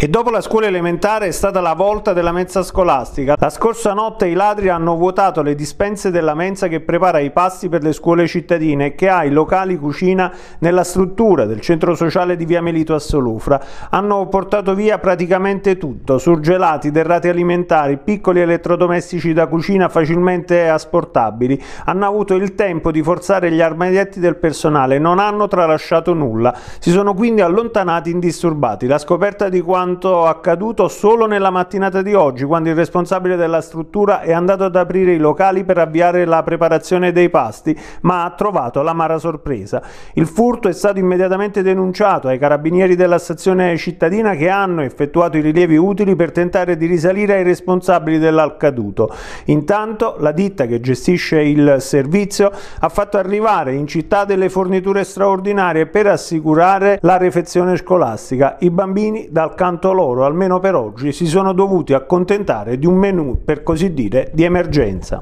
E dopo la scuola elementare è stata la volta della mensa scolastica. La scorsa notte i ladri hanno vuotato le dispense della mensa che prepara i pasti per le scuole cittadine e che ha i locali cucina nella struttura del centro sociale di Via Melito a Solufra. Hanno portato via praticamente tutto, surgelati, derrate alimentari, piccoli elettrodomestici da cucina facilmente asportabili. Hanno avuto il tempo di forzare gli armadietti del personale, non hanno tralasciato nulla. Si sono quindi allontanati indisturbati. La scoperta di quanto quanto accaduto solo nella mattinata di oggi, quando il responsabile della struttura è andato ad aprire i locali per avviare la preparazione dei pasti, ma ha trovato l'amara sorpresa. Il furto è stato immediatamente denunciato ai carabinieri della stazione cittadina che hanno effettuato i rilievi utili per tentare di risalire ai responsabili dell'accaduto. Intanto la ditta che gestisce il servizio ha fatto arrivare in città delle forniture straordinarie per assicurare la refezione scolastica. I bambini dal canto tanto loro, almeno per oggi, si sono dovuti accontentare di un menù per così dire di emergenza.